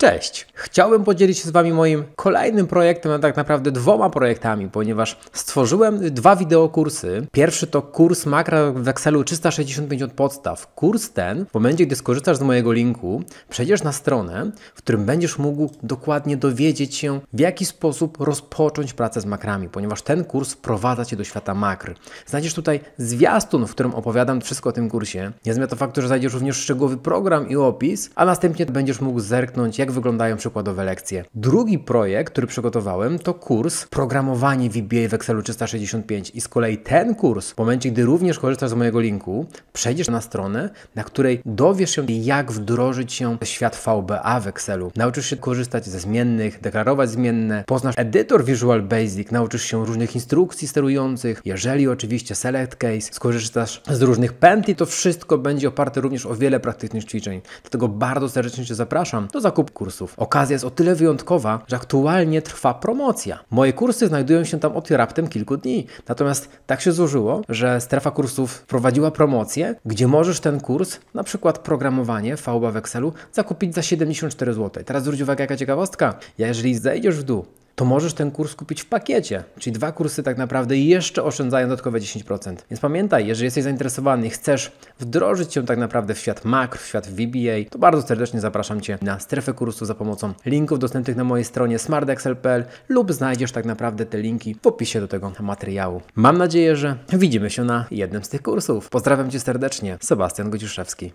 Cześć! Chciałbym podzielić się z Wami moim kolejnym projektem, a tak naprawdę dwoma projektami, ponieważ stworzyłem dwa wideokursy. Pierwszy to kurs makra w Excelu 365 od podstaw. Kurs ten, w momencie gdy skorzystasz z mojego linku, przejdziesz na stronę, w którym będziesz mógł dokładnie dowiedzieć się, w jaki sposób rozpocząć pracę z makrami, ponieważ ten kurs wprowadza Cię do świata makr. Znajdziesz tutaj zwiastun, w którym opowiadam wszystko o tym kursie. Nie zmienia to faktu, że znajdziesz również szczegółowy program i opis, a następnie będziesz mógł zerknąć, jak jak wyglądają przykładowe lekcje. Drugi projekt, który przygotowałem, to kurs Programowanie VBA w Excelu 365 i z kolei ten kurs, w momencie gdy również korzystasz z mojego linku, przejdziesz na stronę, na której dowiesz się jak wdrożyć się w świat VBA w Excelu. Nauczysz się korzystać ze zmiennych, deklarować zmienne, poznasz edytor Visual Basic, nauczysz się różnych instrukcji sterujących, jeżeli oczywiście select case, skorzystasz z różnych pętli, to wszystko będzie oparte również o wiele praktycznych ćwiczeń. Dlatego bardzo serdecznie Cię zapraszam do zakupu kursów. Okazja jest o tyle wyjątkowa, że aktualnie trwa promocja. Moje kursy znajdują się tam od raptem kilku dni. Natomiast tak się złożyło, że strefa kursów prowadziła promocję, gdzie możesz ten kurs, na przykład programowanie VBA w Excelu, zakupić za 74 zł. Teraz zwróć uwagę, jaka ciekawostka. Ja jeżeli zejdziesz w dół to możesz ten kurs kupić w pakiecie, czyli dwa kursy tak naprawdę jeszcze oszczędzają dodatkowe 10%. Więc pamiętaj, jeżeli jesteś zainteresowany i chcesz wdrożyć się tak naprawdę w świat makro, w świat VBA, to bardzo serdecznie zapraszam Cię na strefę kursu za pomocą linków dostępnych na mojej stronie smartexcel.pl lub znajdziesz tak naprawdę te linki w opisie do tego materiału. Mam nadzieję, że widzimy się na jednym z tych kursów. Pozdrawiam Cię serdecznie, Sebastian Godziszewski.